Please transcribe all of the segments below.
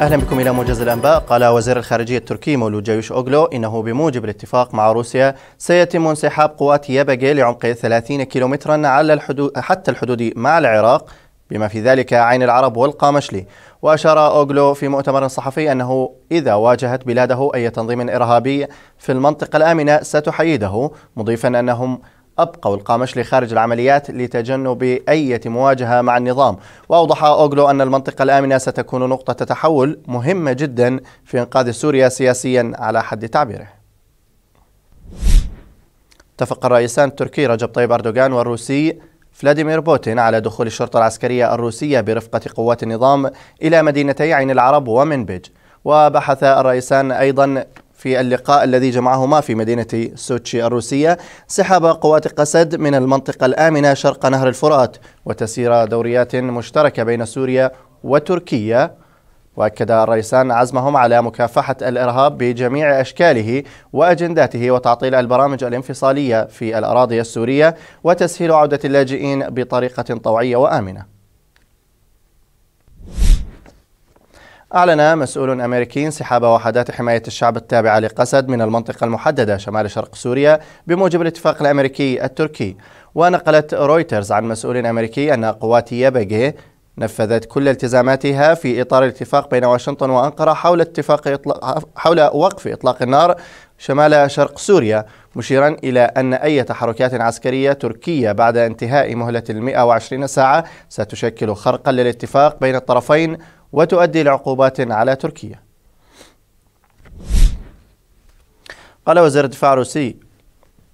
أهلا بكم إلى موجز الأنباء قال وزير الخارجية التركي مولود جيوش أوغلو إنه بموجب الاتفاق مع روسيا سيتم انسحاب قوات يبجي لعمق 30 كيلومترا على الحدود حتى الحدود مع العراق بما في ذلك عين العرب والقامشلي وأشار أوغلو في مؤتمر صحفي أنه إذا واجهت بلاده أي تنظيم إرهابي في المنطقة الآمنة ستحيده مضيفا أنهم أبقوا القامشلي خارج العمليات لتجنب أي مواجهة مع النظام وأوضح أوغلو أن المنطقة الآمنة ستكون نقطة تحول مهمة جدا في إنقاذ سوريا سياسيا على حد تعبيره اتفق الرئيسان التركي رجب طيب أردوغان والروسي فلاديمير بوتين على دخول الشرطة العسكرية الروسية برفقة قوات النظام إلى مدينتي عين العرب ومنبج وبحث الرئيسان أيضا في اللقاء الذي جمعهما في مدينة سوتشي الروسية سحب قوات قسد من المنطقة الآمنة شرق نهر الفرات وتسير دوريات مشتركة بين سوريا وتركيا وأكد الرئيسان عزمهم على مكافحة الإرهاب بجميع أشكاله وأجنداته وتعطيل البرامج الانفصالية في الأراضي السورية وتسهيل عودة اللاجئين بطريقة طوعية وآمنة أعلن مسؤول أمريكي انسحاب وحدات حماية الشعب التابعة لقسد من المنطقة المحددة شمال شرق سوريا بموجب الاتفاق الأمريكي التركي ونقلت رويترز عن مسؤول أمريكي أن قوات يبجي نفذت كل التزاماتها في إطار الاتفاق بين واشنطن وأنقرة حول اتفاق إطلاق حول وقف إطلاق النار شمال شرق سوريا مشيرا إلى أن أي تحركات عسكرية تركية بعد انتهاء مهلة المئة وعشرين ساعة ستشكل خرقا للاتفاق بين الطرفين وتؤدي لعقوبات على تركيا قال وزير الدفاع الروسي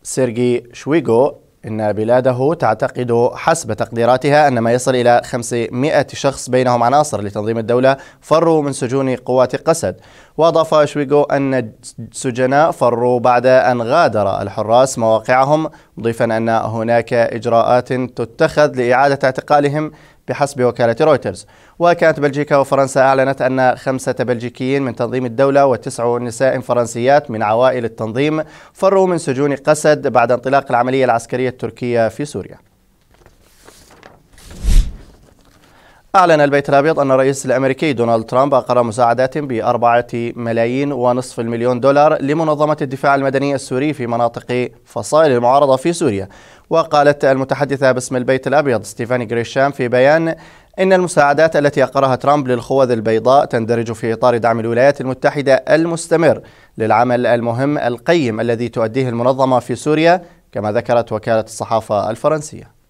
سيرجي شويغو إن بلاده تعتقد حسب تقديراتها أن ما يصل إلى 500 شخص بينهم عناصر لتنظيم الدولة فروا من سجون قوات قسد وأضاف شويغو أن السجناء فروا بعد أن غادر الحراس مواقعهم مضيفا أن هناك إجراءات تتخذ لإعادة اعتقالهم بحسب وكالة رويترز وكانت بلجيكا وفرنسا أعلنت أن خمسة بلجيكيين من تنظيم الدولة وتسع نساء فرنسيات من عوائل التنظيم فروا من سجون قسد بعد انطلاق العملية العسكرية التركية في سوريا أعلن البيت الأبيض أن الرئيس الأمريكي دونالد ترامب أقر مساعدات بأربعة ملايين ونصف المليون دولار لمنظمة الدفاع المدني السوري في مناطق فصائل المعارضة في سوريا وقالت المتحدثة باسم البيت الأبيض ستيفاني غريشام في بيان إن المساعدات التي أقرها ترامب للخوذ البيضاء تندرج في إطار دعم الولايات المتحدة المستمر للعمل المهم القيم الذي تؤديه المنظمة في سوريا كما ذكرت وكالة الصحافة الفرنسية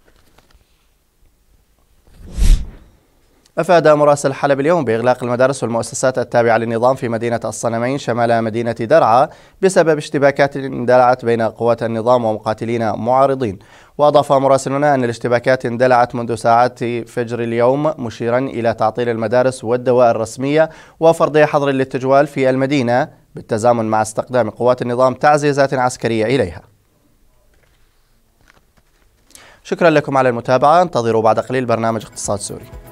أفاد مراسل حلب اليوم بإغلاق المدارس والمؤسسات التابعة للنظام في مدينة الصنمين شمال مدينة درعا بسبب اشتباكات اندلعت بين قوات النظام ومقاتلين معارضين وأضاف مراسلنا أن الاشتباكات اندلعت منذ ساعات فجر اليوم مشيرا إلى تعطيل المدارس والدوائر الرسمية وفرض حظر للتجوال في المدينة بالتزامن مع استقدام قوات النظام تعزيزات عسكرية إليها شكرا لكم على المتابعة انتظروا بعد قليل برنامج اقتصاد سوري